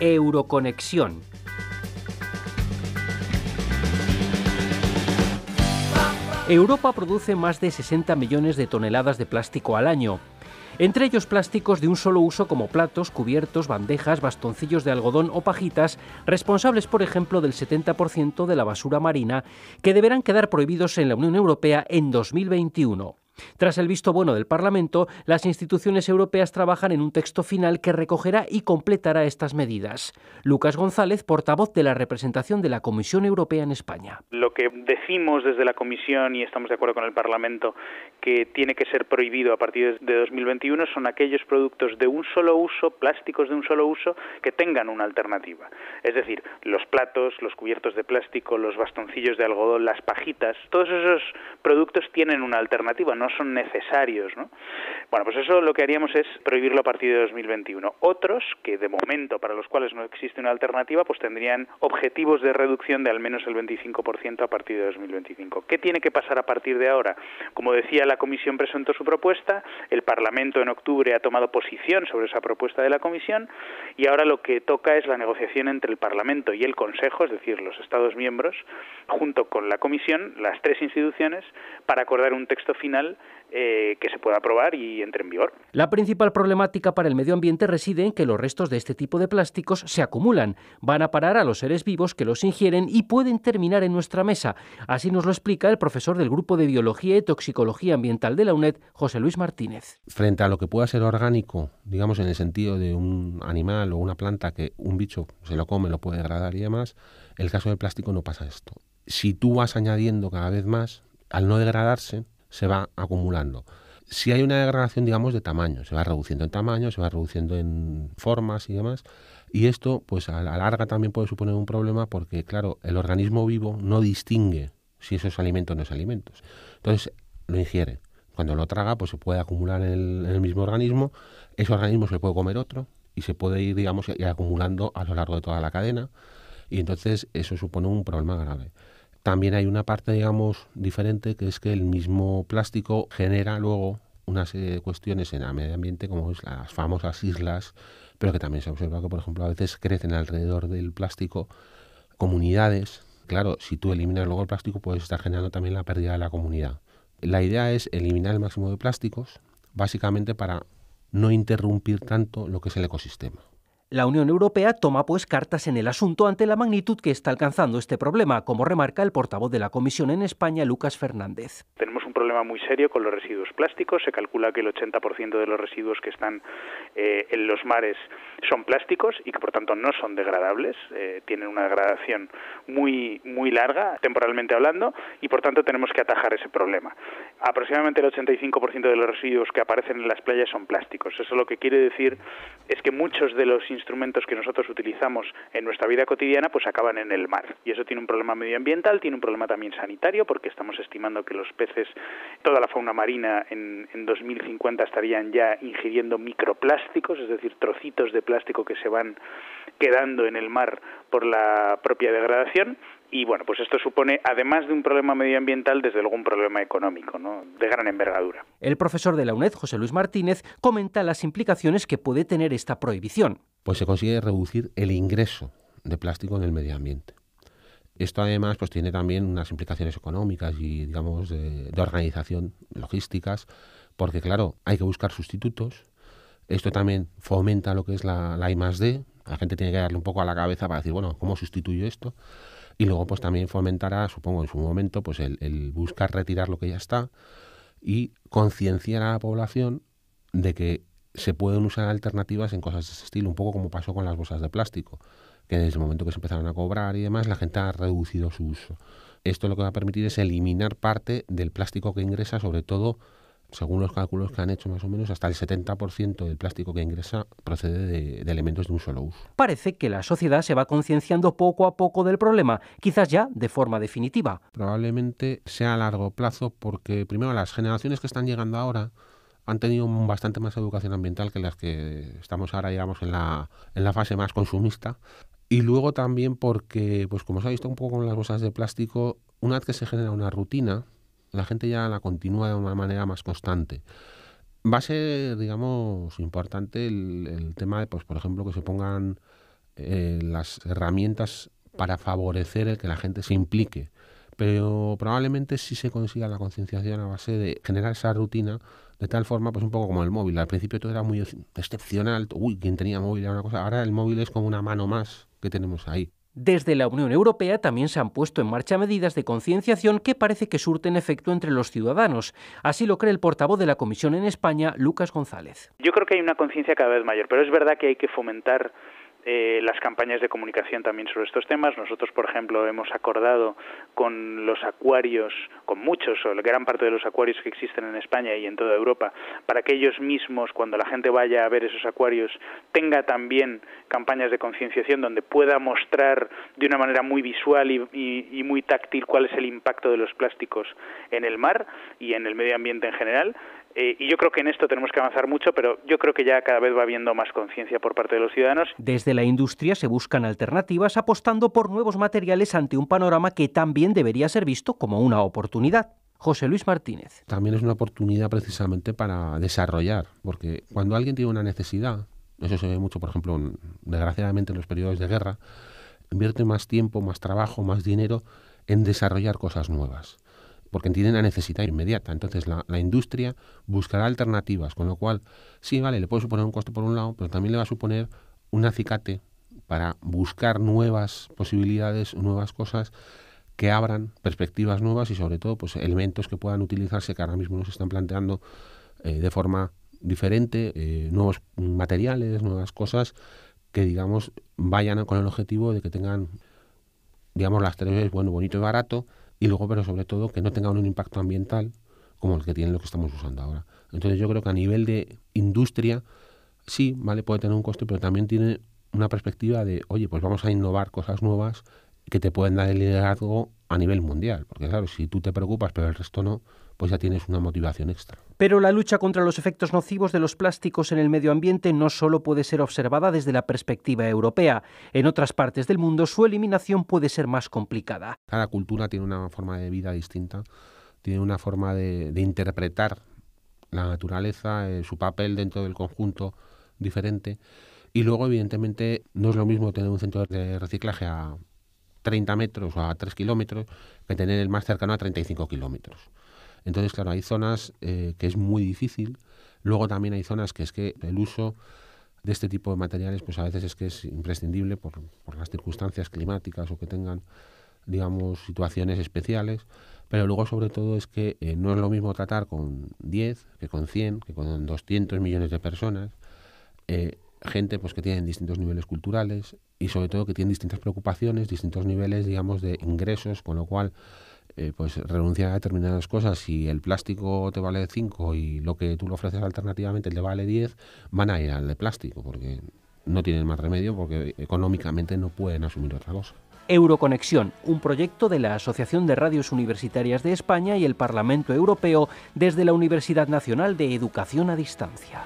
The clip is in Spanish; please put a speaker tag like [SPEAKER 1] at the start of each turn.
[SPEAKER 1] Euroconexión. Europa produce más de 60 millones de toneladas de plástico al año, entre ellos plásticos de un solo uso como platos, cubiertos, bandejas, bastoncillos de algodón o pajitas, responsables por ejemplo del 70% de la basura marina, que deberán quedar prohibidos en la Unión Europea en 2021. Tras el visto bueno del Parlamento, las instituciones europeas trabajan en un texto final que recogerá y completará estas medidas. Lucas González, portavoz de la representación de la Comisión Europea en España.
[SPEAKER 2] Lo que decimos desde la Comisión y estamos de acuerdo con el Parlamento que tiene que ser prohibido a partir de 2021 son aquellos productos de un solo uso, plásticos de un solo uso, que tengan una alternativa. Es decir, los platos, los cubiertos de plástico, los bastoncillos de algodón, las pajitas, todos esos productos tienen una alternativa no son necesarios. ¿no? Bueno, pues eso lo que haríamos es prohibirlo a partir de 2021. Otros, que de momento para los cuales no existe una alternativa, pues tendrían objetivos de reducción de al menos el 25% a partir de 2025. ¿Qué tiene que pasar a partir de ahora? Como decía, la Comisión presentó su propuesta, el Parlamento en octubre ha tomado posición sobre esa propuesta de la Comisión y ahora lo que toca es la negociación entre el Parlamento y el Consejo, es decir, los Estados miembros, junto con la Comisión, las tres instituciones, para acordar un texto final eh, que se pueda aprobar y entre en vigor.
[SPEAKER 1] La principal problemática para el medio ambiente reside en que los restos de este tipo de plásticos se acumulan, van a parar a los seres vivos que los ingieren y pueden terminar en nuestra mesa. Así nos lo explica el profesor del Grupo de Biología y Toxicología Ambiental de la UNED, José Luis Martínez.
[SPEAKER 3] Frente a lo que pueda ser orgánico, digamos en el sentido de un animal o una planta que un bicho se lo come, lo puede degradar y demás, el caso del plástico no pasa esto. Si tú vas añadiendo cada vez más, al no degradarse, se va acumulando. Si hay una degradación, digamos, de tamaño, se va reduciendo en tamaño, se va reduciendo en formas y demás, y esto, pues a la larga también puede suponer un problema porque, claro, el organismo vivo no distingue si eso es alimento o no es alimento. Entonces, lo ingiere. Cuando lo traga, pues se puede acumular en el, mismo organismo, ese organismo se puede comer otro y se puede ir, digamos, acumulando a lo largo de toda la cadena, y entonces eso supone un problema grave. También hay una parte, digamos, diferente, que es que el mismo plástico genera luego una serie de cuestiones en el medio ambiente, como las famosas islas, pero que también se observa que, por ejemplo, a veces crecen alrededor del plástico comunidades. Claro, si tú eliminas luego el plástico, puedes estar generando también la pérdida de la comunidad. La idea es eliminar el máximo de plásticos, básicamente para no interrumpir tanto lo que es el ecosistema.
[SPEAKER 1] La Unión Europea toma pues cartas en el asunto ante la magnitud que está alcanzando este problema, como remarca el portavoz de la Comisión en España, Lucas Fernández
[SPEAKER 2] problema muy serio con los residuos plásticos. Se calcula que el 80% de los residuos que están eh, en los mares son plásticos y que por tanto no son degradables, eh, tienen una degradación muy, muy larga, temporalmente hablando, y por tanto tenemos que atajar ese problema. Aproximadamente el 85% de los residuos que aparecen en las playas son plásticos. Eso lo que quiere decir es que muchos de los instrumentos que nosotros utilizamos en nuestra vida cotidiana pues acaban en el mar. Y eso tiene un problema medioambiental, tiene un problema también sanitario, porque estamos estimando que los peces Toda la fauna marina en, 2050 estarían ya ingiriendo microplásticos, es decir, trocitos de plástico que se van quedando en el mar por la propia degradación y bueno, pues esto supone, además de un problema medioambiental, desde luego un problema económico, ¿no? de gran envergadura.
[SPEAKER 1] El profesor de la UNED, José Luis Martínez, comenta las implicaciones que puede tener esta prohibición.
[SPEAKER 3] Pues se consigue reducir el ingreso de plástico en el medio ambiente. Esto además pues tiene también unas implicaciones económicas y digamos de, organización logísticas, porque claro, hay que buscar sustitutos. Esto también fomenta lo que es la, la I La gente tiene que darle un poco a la cabeza para decir, bueno, ¿cómo sustituyo esto? Y luego pues también fomentará, supongo en su momento, pues el, el buscar retirar lo que ya está y concienciar a la población de que se pueden usar alternativas en cosas de ese estilo, un poco como pasó con las bolsas de plástico que desde el momento que se empezaron a cobrar y demás, la gente ha reducido su uso. Esto lo que va a permitir es eliminar parte del plástico que ingresa, sobre todo, según los cálculos que han hecho más o menos, hasta el 70% del plástico que ingresa procede de, elementos de un solo uso.
[SPEAKER 1] Parece que la sociedad se va concienciando poco a poco del problema, quizás ya de forma definitiva.
[SPEAKER 3] Probablemente sea a largo plazo porque, primero, las generaciones que están llegando ahora han tenido bastante más educación ambiental que las que estamos ahora, digamos, en la, en la fase más consumista. Y luego también porque, pues como se ha visto un poco con las bolsas de plástico, una vez que se genera una rutina, la gente ya la continúa de una manera más constante. Va a ser, digamos, importante el, tema de, pues, por ejemplo, que se pongan eh, las herramientas para favorecer el que la gente se implique pero probablemente sí se consiga la concienciación a base de generar esa rutina de tal forma, pues un poco como el móvil. Al principio todo era muy excepcional.
[SPEAKER 1] Uy, quien tenía móvil una cosa. Ahora el móvil es como una mano más que tenemos ahí. Desde la Unión Europea también se han puesto en marcha medidas de concienciación que parece que surten efecto entre los ciudadanos. Así lo cree el portavoz de la Comisión en España, Lucas González.
[SPEAKER 2] Yo creo que hay una conciencia cada vez mayor, pero es verdad que hay que fomentar eh, las campañas de comunicación también sobre estos temas. Nosotros, por ejemplo, hemos acordado con los acuarios, con muchos o la gran parte de los acuarios que existen en España y en toda Europa, para que ellos mismos, cuando la gente vaya a ver esos acuarios, tenga también campañas de concienciación donde pueda mostrar de una manera muy visual y, y muy táctil cuál es el impacto de los plásticos en el mar y en el medio ambiente en general. Eh, y yo creo que en esto tenemos que avanzar mucho, pero yo creo que ya cada vez va habiendo más conciencia por parte de los ciudadanos.
[SPEAKER 1] Desde la industria se buscan alternativas apostando por nuevos materiales ante un panorama que también debería ser visto como una oportunidad. José Luis Martínez.
[SPEAKER 3] También es una oportunidad precisamente para desarrollar, porque cuando alguien tiene una necesidad, eso se ve mucho, por ejemplo, desgraciadamente en los periodos de guerra, invierte más tiempo, más trabajo, más dinero en desarrollar cosas nuevas porque entienden la necesidad inmediata. Entonces la, industria buscará alternativas, con lo cual, sí, vale, le puede suponer un costo por un lado, pero también le va a suponer un acicate para buscar nuevas posibilidades, nuevas cosas que abran perspectivas nuevas y sobre todo pues elementos que puedan utilizarse que ahora mismo nos están planteando eh, de forma diferente, eh, nuevos materiales, nuevas cosas que digamos vayan con el objetivo de que tengan digamos las tres bueno, bonito y barato, y luego, pero sobre todo, que no tengan un impacto ambiental como el que tienen lo que estamos usando ahora. Entonces yo creo que a nivel de industria, sí, vale, puede tener un coste, pero también tiene una perspectiva de, oye, pues vamos a innovar cosas nuevas que te pueden dar el liderazgo a nivel mundial. Porque claro, si tú te preocupas, pero el resto no, pues ya tienes una motivación extra.
[SPEAKER 1] Pero la lucha contra los efectos nocivos de los plásticos en el medio ambiente no solo puede ser observada desde la perspectiva europea. En otras partes del mundo su eliminación puede ser más complicada.
[SPEAKER 3] Cada cultura tiene una forma de vida distinta, tiene una forma de, interpretar la naturaleza, eh, su papel dentro del conjunto diferente. Y luego, evidentemente, no es lo mismo tener un centro de reciclaje a 30 metros o a 3 kilómetros que tener el más cercano a 35 kilómetros. Entonces, claro, hay zonas eh, que es muy difícil. Luego también hay zonas que es que el uso de este tipo de materiales, pues a veces es que es imprescindible por, las circunstancias climáticas o que tengan, digamos, situaciones especiales. Pero luego, sobre todo, es que eh, no es lo mismo tratar con 10 que con 100, que con 200 millones de personas. Eh, gente pues que tienen distintos niveles culturales y sobre todo que tienen distintas preocupaciones, distintos niveles digamos de ingresos, con lo cual eh, pues renuncia a determinadas cosas. Si el plástico te vale 5 y lo que tú le ofreces alternativamente te vale 10, van a ir al de plástico porque no tienen más remedio porque económicamente no pueden asumir otra cosa.
[SPEAKER 1] Euroconexión, un proyecto de la Asociación de Radios Universitarias de España y el Parlamento Europeo desde la Universidad Nacional de Educación a Distancia.